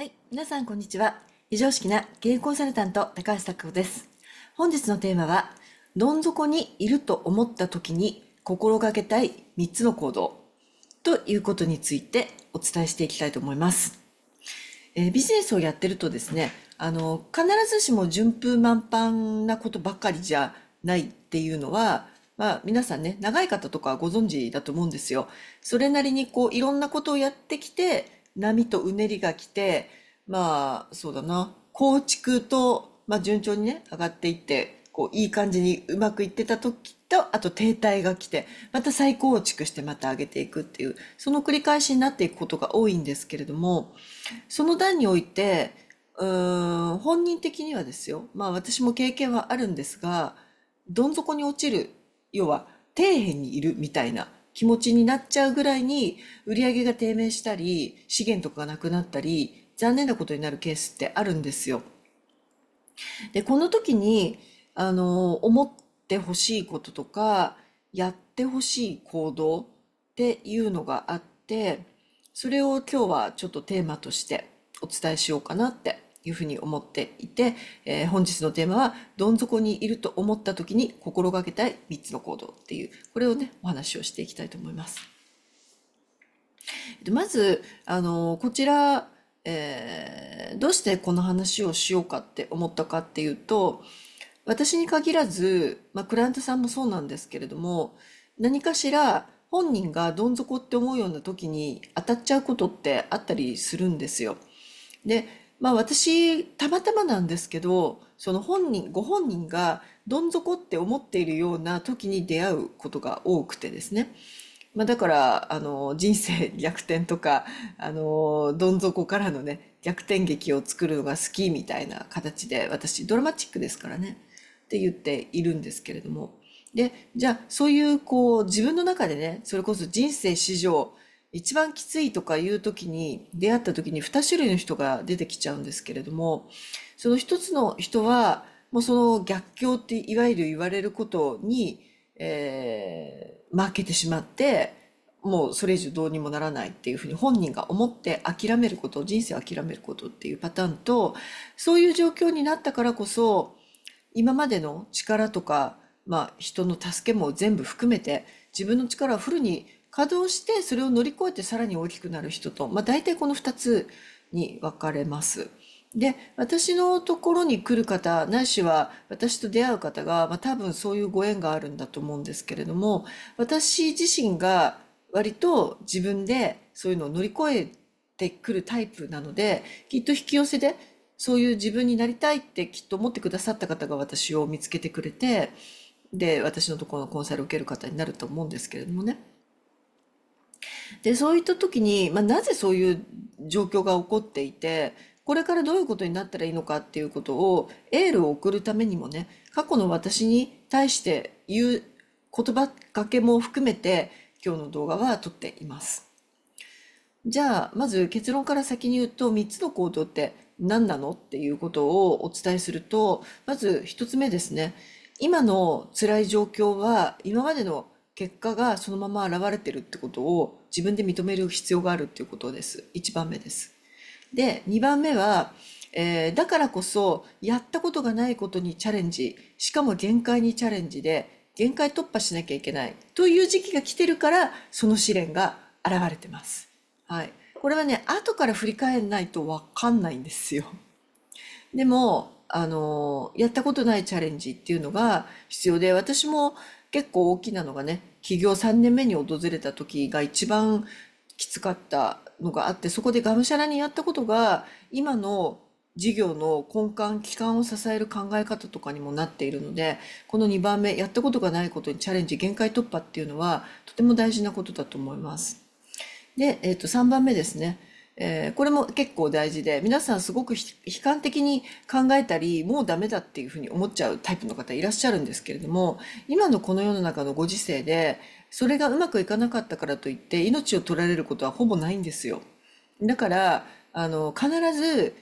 はい。皆さん、こんにちは。非常識なゲーコンサルタント、高橋拓子です。本日のテーマは、どん底にいると思った時に心がけたい3つの行動ということについてお伝えしていきたいと思います。えー、ビジネスをやってるとですね、あの、必ずしも順風満帆なことばかりじゃないっていうのは、まあ皆さんね、長い方とかご存知だと思うんですよ。それなりにこういろんなことをやってきて、波とうねりが来て、まあ、そうだな、構築と、まあ、順調にね、上がっていって、こう、いい感じにうまくいってた時と、あと停滞が来て、また再構築してまた上げていくっていう、その繰り返しになっていくことが多いんですけれども、その段において、うーん、本人的にはですよ、まあ私も経験はあるんですが、どん底に落ちる、要は底辺にいるみたいな気持ちになっちゃうぐらいに売り上げが低迷したり資源とかがなくなったり残念なことになるケースってあるんですよ。でこの時にあの思ってほしいこととかやってほしい行動っていうのがあってそれを今日はちょっとテーマとしてお伝えしようかなっていうふうに思っていて、えー、本日のテーマはどん底にいると思った時に心がけたい3つの行動っていうこれをねお話をしていきたいと思います。まずあのこちら、えー、どうしてこの話をしようかって思ったかっていうと私に限らず、まあ、クライアントさんもそうなんですけれども何かしら本人がどん底って思うような時に当たっちゃうことってあったりするんですよ。でまあ私、たまたまなんですけど、その本人、ご本人がどん底って思っているような時に出会うことが多くてですね。まあだから、あの、人生逆転とか、あの、どん底からのね、逆転劇を作るのが好きみたいな形で、私、ドラマチックですからね、って言っているんですけれども。で、じゃあ、そういう、こう、自分の中でね、それこそ人生史上、一番きついとかいう時に出会った時に2種類の人が出てきちゃうんですけれどもその一つの人はもうその逆境っていわゆる言われることに、えー、負けてしまってもうそれ以上どうにもならないっていうふうに本人が思って諦めること人生を諦めることっていうパターンとそういう状況になったからこそ今までの力とか、まあ、人の助けも全部含めて自分の力をフルに稼働してそれを乗り越えてさらに大きくなる人と、まあ、大体この2つに分かれます。で私のところに来る方ないしは私と出会う方が、まあ、多分そういうご縁があるんだと思うんですけれども私自身が割と自分でそういうのを乗り越えてくるタイプなのできっと引き寄せでそういう自分になりたいってきっと思ってくださった方が私を見つけてくれてで私のところのコンサルを受ける方になると思うんですけれどもね。で、そういった時に、まあ、なぜそういう状況が起こっていて、これからどういうことになったらいいのかっていうことをエールを送るためにもね、過去の私に対して言う言葉かけも含めて今日の動画は撮っています。じゃあ、まず結論から先に言うと3つの行動って何なのっていうことをお伝えすると、まず1つ目ですね。今の辛い状況は今までの結果がそのまま現れてるってことを自分で認める必要があるっていうことです。1番目です。で、2番目は、えー、だからこそやったことがないことにチャレンジ、しかも限界にチャレンジで限界突破しなきゃいけないという時期が来てるからその試練が現れてます。はい。これはね、後から振り返らないとわかんないんですよ。でも、あの、やったことないチャレンジっていうのが必要で、私も結構大きなのがね、起業3年目に訪れた時が一番きつかったのがあってそこでがむしゃらにやったことが今の事業の根幹基幹を支える考え方とかにもなっているのでこの2番目やったことがないことにチャレンジ限界突破っていうのはとても大事なことだと思います。で、えー、と3番目ですねえー、これも結構大事で皆さんすごく悲観的に考えたりもうダメだっていうふうに思っちゃうタイプの方いらっしゃるんですけれども今のこの世の中のご時世でそれがうまくいかなかったからといって命を取られることはほぼないんですよ。だからあの必ず、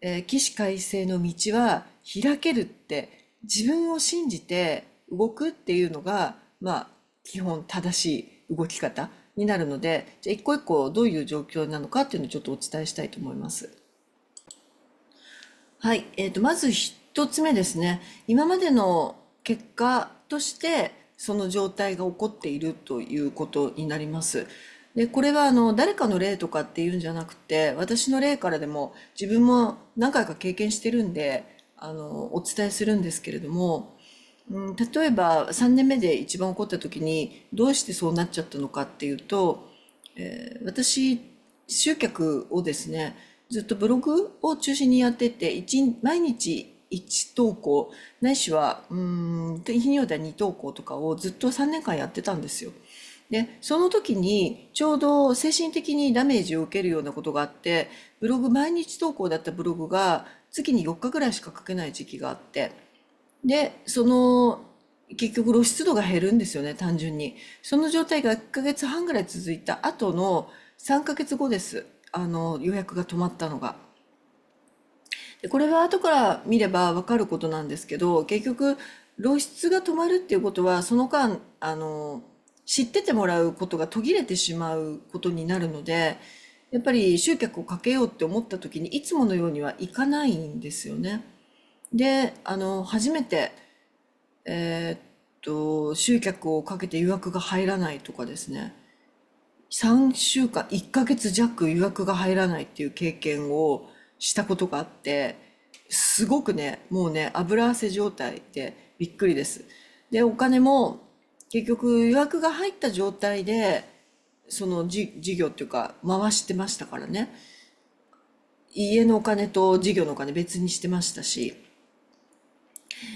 えー、起死回生の道は開けるって自分を信じて動くっていうのがまあ基本正しい動き方になるのでじゃあ一個一個どういう状況なのかっていうのをちょっとお伝えしたいと思います。はい、えーと、まず1つ目ですね今までの結果としてその状態が起こっているということになります。でこれはあの誰かの例とかっていうんじゃなくて私の例からでも自分も何回か経験してるんであのお伝えするんですけれどもうん、例えば3年目で一番起こった時にどうしてそうなっちゃったのかっていうと、えー、私集客をですねずっとブログを中心にやってて毎日1投稿ないしはうん日によっては2投稿とかをずっと3年間やってたんですよ。でその時にちょうど精神的にダメージを受けるようなことがあってブログ毎日投稿だったブログが月に4日ぐらいしか書けない時期があって。で、その、結局露出度が減るんですよね、単純に。その状態が1ヶ月半ぐらい続いた後の3ヶ月後です。あの、予約が止まったのが。でこれは後から見ればわかることなんですけど、結局、露出が止まるっていうことは、その間、あの、知っててもらうことが途切れてしまうことになるので、やっぱり集客をかけようって思った時にいつものようにはいかないんですよね。で、あの、初めて、えー、っと、集客をかけて予約が入らないとかですね、3週間、1ヶ月弱予約が入らないっていう経験をしたことがあって、すごくね、もうね、油汗状態でびっくりです。で、お金も結局予約が入った状態で、その事業っていうか回してましたからね。家のお金と事業のお金別にしてましたし、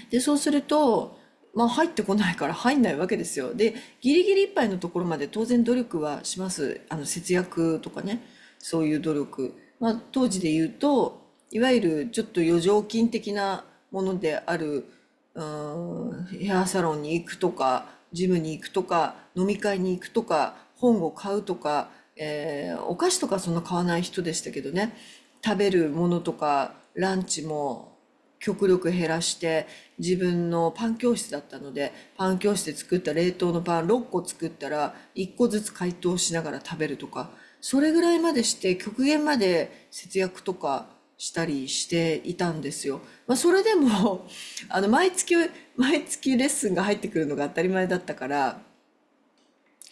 で、そうすると、まあ入ってこないから入んないわけですよ。で、ギリギリいっぱいのところまで当然努力はします。あの節約とかね、そういう努力。まあ当時で言うと、いわゆるちょっと余剰金的なものである、うん、ヘアサロンに行くとか、ジムに行くとか、飲み会に行くとか、本を買うとか、えー、お菓子とかそんな買わない人でしたけどね、食べるものとか、ランチも極力減らして自分のパン教室だったのでパン教室で作った冷凍のパン6個作ったら1個ずつ解凍しながら食べるとかそれぐらいまでして極限まで節約とかしたりしていたんですよ。まあ、それでも あの毎月毎月レッスンが入ってくるのが当たり前だったから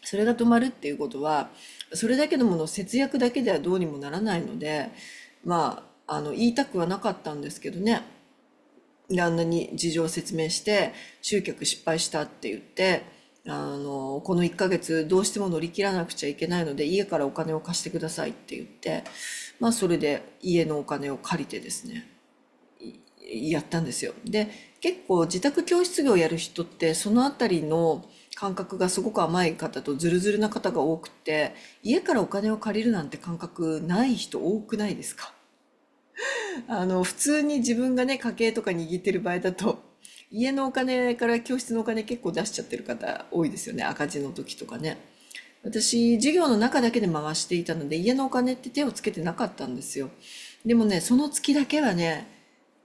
それが止まるっていうことはそれだけのもの節約だけではどうにもならないのでまああの言いたくはなかったんですけどね。旦那に事情を説明して集客失敗したって言ってあのこの1ヶ月どうしても乗り切らなくちゃいけないので家からお金を貸してくださいって言ってまあそれで家のお金を借りてですねやったんですよ。で結構自宅教室業をやる人ってその辺りの感覚がすごく甘い方とズルズルな方が多くて家からお金を借りるなんて感覚ない人多くないですかあの、普通に自分がね、家計とか握ってる場合だと、家のお金から教室のお金結構出しちゃってる方多いですよね、赤字の時とかね。私、授業の中だけで回していたので、家のお金って手をつけてなかったんですよ。でもね、その月だけはね、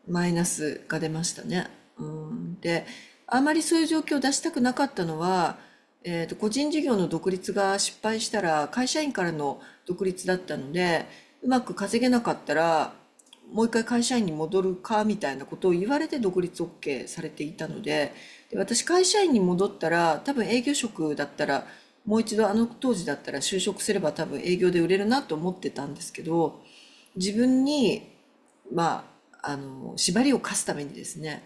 マイナスが出ましたね。うん、で、あまりそういう状況を出したくなかったのは、えーと個人事業の独立が失敗したら会社員からの独立だったのでうまく稼げなかったらもう一回会社員に戻るかみたいなことを言われて独立 OK されていたのでで私会社員に戻ったら多分営業職だったらもう一度あの当時だったら就職すれば多分営業で売れるなと思ってたんですけど自分にまああの縛りを課すためにですね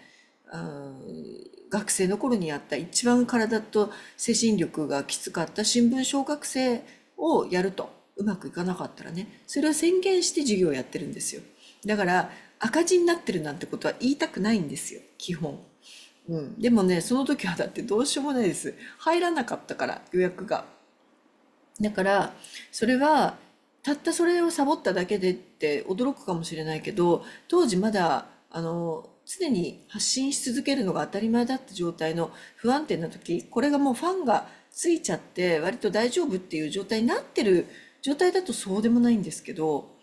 学生の頃にやった一番体と精神力がきつかった新聞小学生をやるとうまくいかなかったらねそれは宣言して授業をやってるんですよ。だから赤字になってるなんてことは言いたくないんですよ基本、うん、でもねその時はだってどうしようもないです入らなかったから予約がだからそれはたったそれをサボっただけでって驚くかもしれないけど当時まだあの常に発信し続けるのが当たり前だった状態の不安定な時これがもうファンがついちゃって割と大丈夫っていう状態になってる状態だとそうでもないんですけど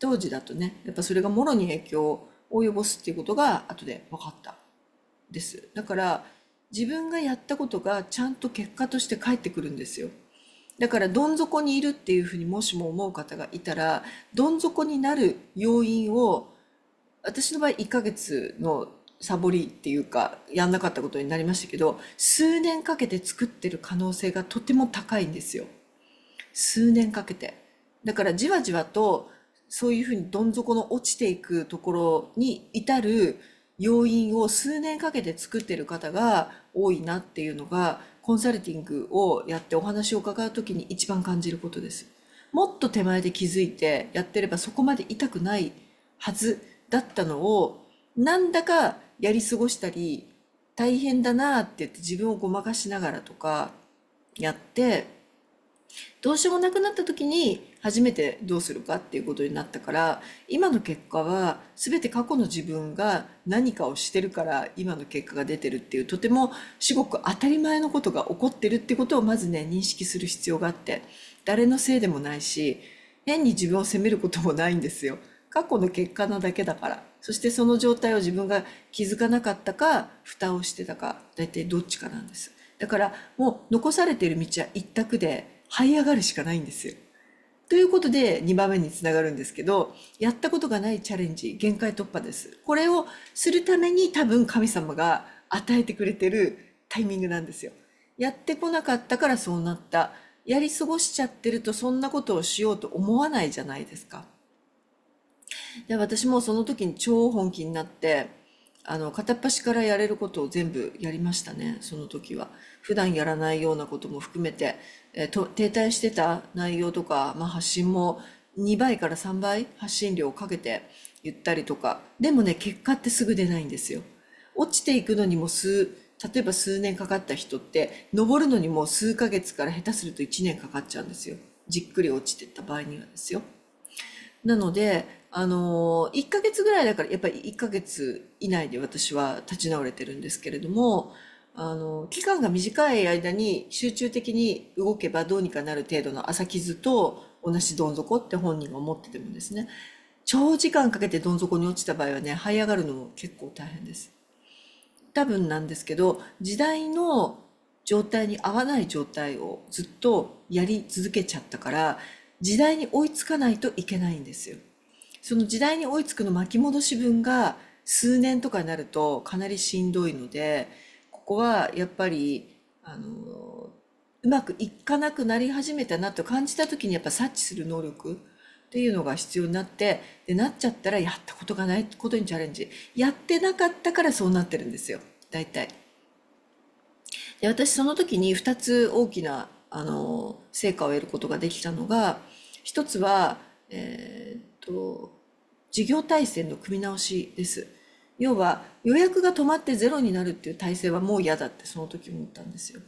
当時だとねやっぱそれがもろに影響を及ぼすっていうことが後で分かったですだから自分がやったことがちゃんと結果として返ってくるんですよだからどん底にいるっていうふうにもしも思う方がいたらどん底になる要因を私の場合1ヶ月のサボりっていうかやんなかったことになりましたけど数年かけて作ってる可能性がとても高いんですよ数年かけてだからじわじわとそういうふうにどん底の落ちていくところに至る要因を数年かけて作ってる方が多いなっていうのがコンサルティングをやってお話を伺う時に一番感じることです。もっと手前で気づいてやってればそこまで痛くないはずだったのをなんだかやり過ごしたり大変だなって言って自分をごまかしながらとかやってどうしようもなくなった時に初めてどうするかっていうことになったから今の結果は全て過去の自分が何かをしてるから今の結果が出てるっていうとても至極当たり前のことが起こってるってことをまずね認識する必要があって誰のせいでもないし変に自分を責めることもないんですよ。過去の結果なだけだからそしてその状態を自分が気づかなかったか蓋をしてたか大体どっちかなんですだからもう残されている道は一択で這い上がるしかないんですよ。ということで2番目につながるんですけどやったことがないチャレンジ限界突破ですこれをするために多分神様が与えてくれてるタイミングなんですよやってこなかったからそうなったやり過ごしちゃってるとそんなことをしようと思わないじゃないですかで私もその時に超本気になってあの片っ端からやれることを全部やりましたねその時は普段やらないようなことも含めてえと停滞してた内容とか、まあ、発信も2倍から3倍発信量をかけて言ったりとかでもね結果ってすぐ出ないんですよ落ちていくのにも数例えば数年かかった人って登るのにも数ヶ月から下手すると1年かかっちゃうんですよじっくり落ちてった場合にはですよなのであの1ヶ月ぐらいだからやっぱり1ヶ月以内で私は立ち直れてるんですけれどもあの期間が短い間に集中的に動けばどうにかなる程度の浅傷と同じどん底って本人が思っててもですね長時間かけてどん底に落ちた場合はね這い上がるのも結構大変です多分なんですけど時代の状態に合わない状態をずっとやり続けちゃったから時代に追いつかないといけないんですよその時代に追いつくの巻き戻し分が数年とかになるとかなりしんどいのでこはやっぱりあのうまくいかなくなり始めたなと感じた時にやっぱ察知する能力っていうのが必要になってでなっちゃったらやったことがないことにチャレンジやってなかったからそうなってるんですよ大体。で私その時に2つ大きなあの成果を得ることができたのが1つは、えー、っと事業体制の組み直しです。要は予約が止まってゼロになるっていう体制はもう嫌だってその時思ったんですよ。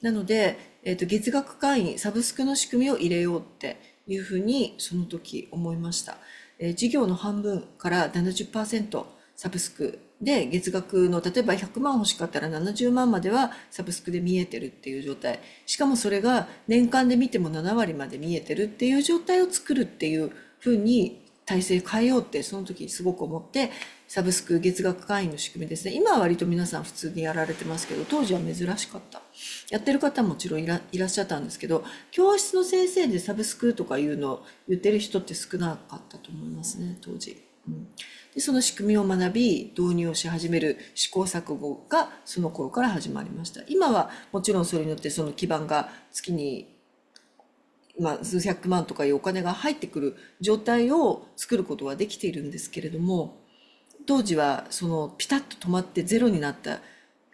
なので、えー、と月額会員サブスクの仕組みを入れようっていうふうにその時思いました。えー、事業の半分から70%サブスクで月額の例えば100万欲しかったら70万まではサブスクで見えてるっていう状態しかもそれが年間で見ても7割まで見えてるっていう状態を作るっていうふうに体制変えようってその時すごく思ってサブスク月額会員の仕組みですね。今は割と皆さん普通にやられてますけど、当時は珍しかった。やってる方ももちろんいらっしゃったんですけど、教室の先生でサブスクとかいうのを言ってる人って少なかったと思いますね、当時。うん、でその仕組みを学び導入をし始める試行錯誤がその頃から始まりました今はもちろんそれによってその基盤が月に、まあ、数百万とかいうお金が入ってくる状態を作ることはできているんですけれども当時はそのピタッと止まってゼロになった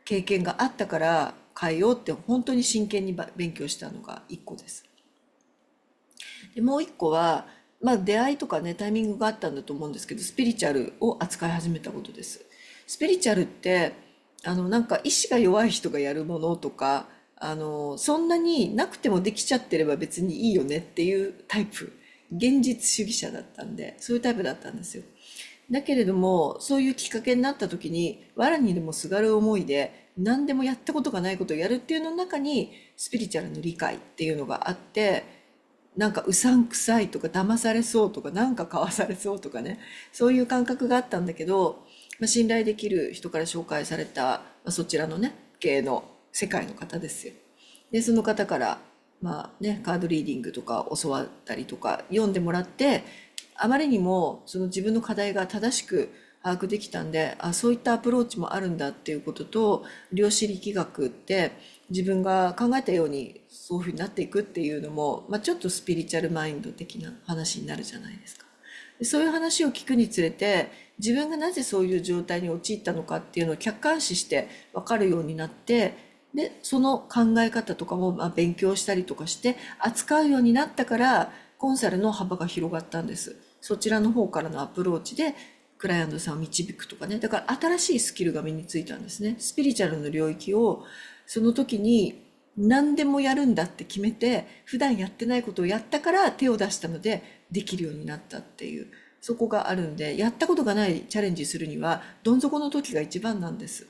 経験があったから変えようって本当に真剣に勉強したのが1個です。でもう1個は、まあ、出会いとかねタイミングがあったんだと思うんですけどスピリチュアルを扱い始めたことです。スピリチュアルってあのなんか意志が弱い人がやるものとかあのそんなになくてもできちゃってれば別にいいよねっていうタイプ現実主義者だったんでそういうタイプだったんですよ。だけれども、そういうきっかけになった時に、藁にでもすがる思いで、何でもやったことがないことをやるっていうの中に、スピリチュアルの理解っていうのがあって、なんかうさんくさいとか、騙されそうとか、なんか買わされそうとかね、そういう感覚があったんだけど、まあ、信頼できる人から紹介された、まあ、そちらのね、系の世界の方ですよ。で、その方から、まあね、カードリーディングとか教わったりとか、読んでもらって、あまりにもその自分の課題が正しく把握できたんであそういったアプローチもあるんだっていうことと量子力学って自分が考えたようにそういうふうになっていくっていうのも、まあ、ちょっとスピリチュアルマインド的な話になるじゃないですか。そういう話を聞くにつれて自分がなぜそういう状態に陥ったのかっていうのを客観視して分かるようになってでその考え方とかもま勉強したりとかして扱うようになったからコンサルの幅が広がったんです。そちらの方からのアプローチでクライアントさんを導くとかねだから新しいスキルが身についたんですねスピリチュアルの領域をその時に何でもやるんだって決めて普段やってないことをやったから手を出したのでできるようになったっていうそこがあるんでやったことがないチャレンジするにはどん底の時が一番なんです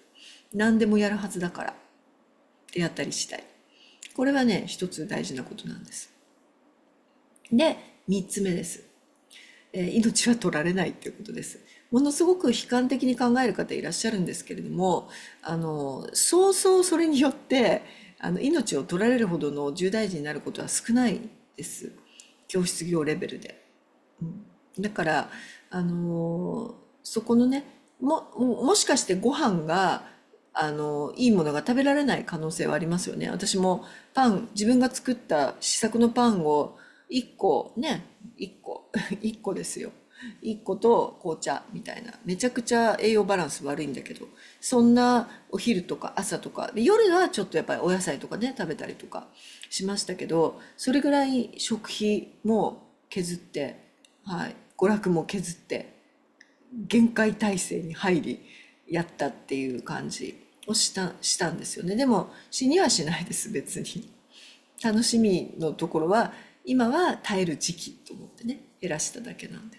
何でもやるはずだからってやったりしたいこれはね一つ大事なことなんですで3つ目です命は取られないということです。ものすごく悲観的に考える方いらっしゃるんですけれどもあのそうそうそれによってあの命を取られるほどの重大事になることは少ないです教室業レベルで。うん、だからあのそこのねももしかしてご飯があのいいものが食べられない可能性はありますよね。私もパン自分が作った試作のパンを1個ね一個 一個ですよ一個と紅茶みたいなめちゃくちゃ栄養バランス悪いんだけどそんなお昼とか朝とか夜はちょっとやっぱりお野菜とかね食べたりとかしましたけどそれぐらい食費も削って、はい、娯楽も削って限界体制に入りやったっていう感じをしたしたんですよねでも死にはしないです別に。楽しみのところは今は耐える時期と思ってね減らしただけなんで、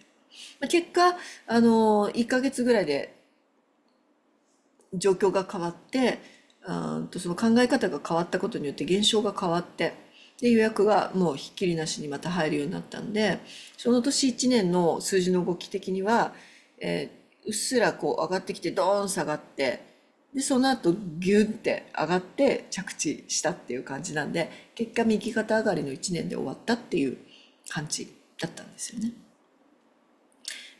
まあ、結果あの1ヶ月ぐらいで状況が変わってとその考え方が変わったことによって現象が変わってで予約がもうひっきりなしにまた入るようになったんでその年1年の数字の動き的には、えー、うっすらこう上がってきてドーン下がってでその後ギュンって上がって着地したっていう感じなんで結果右肩上がりの1年で終わったっていう感じだったんですよね。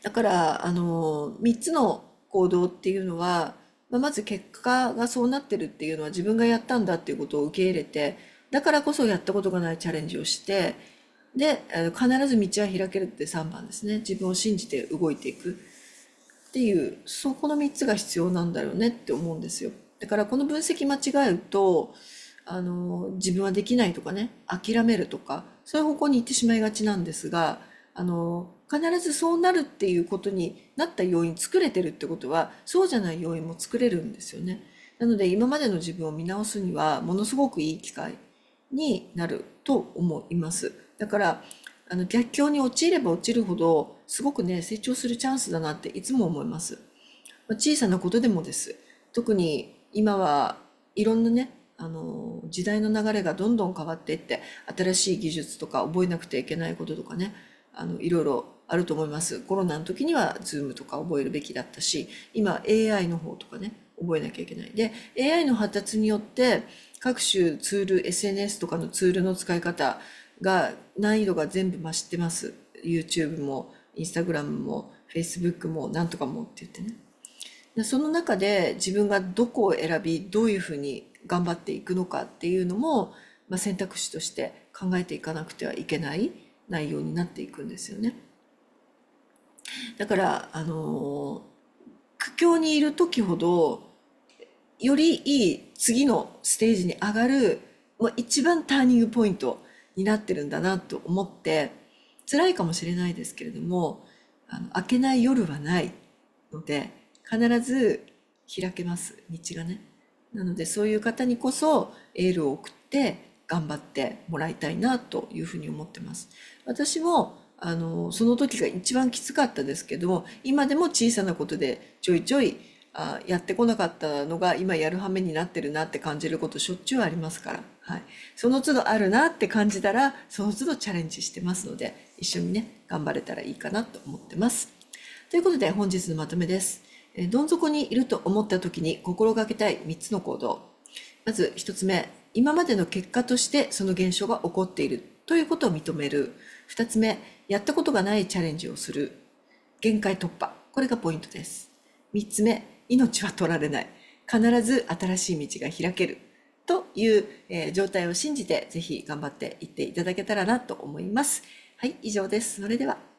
だからあの3つの行動っていうのは、まあ、まず結果がそうなってるっていうのは自分がやったんだっていうことを受け入れてだからこそやったことがないチャレンジをしてで必ず道は開けるって3番ですね自分を信じて動いていく。っていうそこの3つが必要なんだよねって思うんですよだからこの分析間違えるとあの自分はできないとかね諦めるとかそういう方向に行ってしまいがちなんですがあの必ずそうなるっていうことになった要因作れてるってことはそうじゃない要因も作れるんですよね。なので今までの自分を見直すにはものすごくいい機会になると思います。だからあの逆境に陥れば落ちるほどすごくね成長するチャンスだなっていつも思います、まあ、小さなことでもです特に今はいろんなねあの時代の流れがどんどん変わっていって新しい技術とか覚えなくてはいけないこととかねあのいろいろあると思いますコロナの時には Zoom とか覚えるべきだったし今 AI の方とかね覚えなきゃいけないで AI の発達によって各種ツール SNS とかのツールの使い方が難易度が全部増してます YouTube も Instagram も Facebook もなんとかもって言ってねでその中で自分がどこを選びどういうふうに頑張っていくのかっていうのも、まあ、選択肢として考えていかなくてはいけない内容になっていくんですよね。だからあの苦境にいる時ほどよりいい次のステージに上がるもう一番ターニングポイントになってるんだなと思って辛いかもしれないですけれどもあの開けない夜はないので必ず開けます道がねなのでそういう方にこそエールを送って頑張ってもらいたいなというふうに思ってます私もあのその時が一番きつかったですけど今でも小さなことでちょいちょいあやってこなかったのが今やるはめになってるなって感じることしょっちゅうありますからはい、その都度あるなって感じたらその都度チャレンジしてますので一緒にね頑張れたらいいかなと思ってます。ということで本日のまとめです。えどん底にいると思った時に心がけたい3つの行動。まず1つ目、今までの結果としてその現象が起こっているということを認める。2つ目、やったことがないチャレンジをする。限界突破。これがポイントです。3つ目、命は取られない。必ず新しい道が開ける。という、え状態を信じて、ぜひ頑張っていっていただけたらなと思います。はい、以上です。それでは。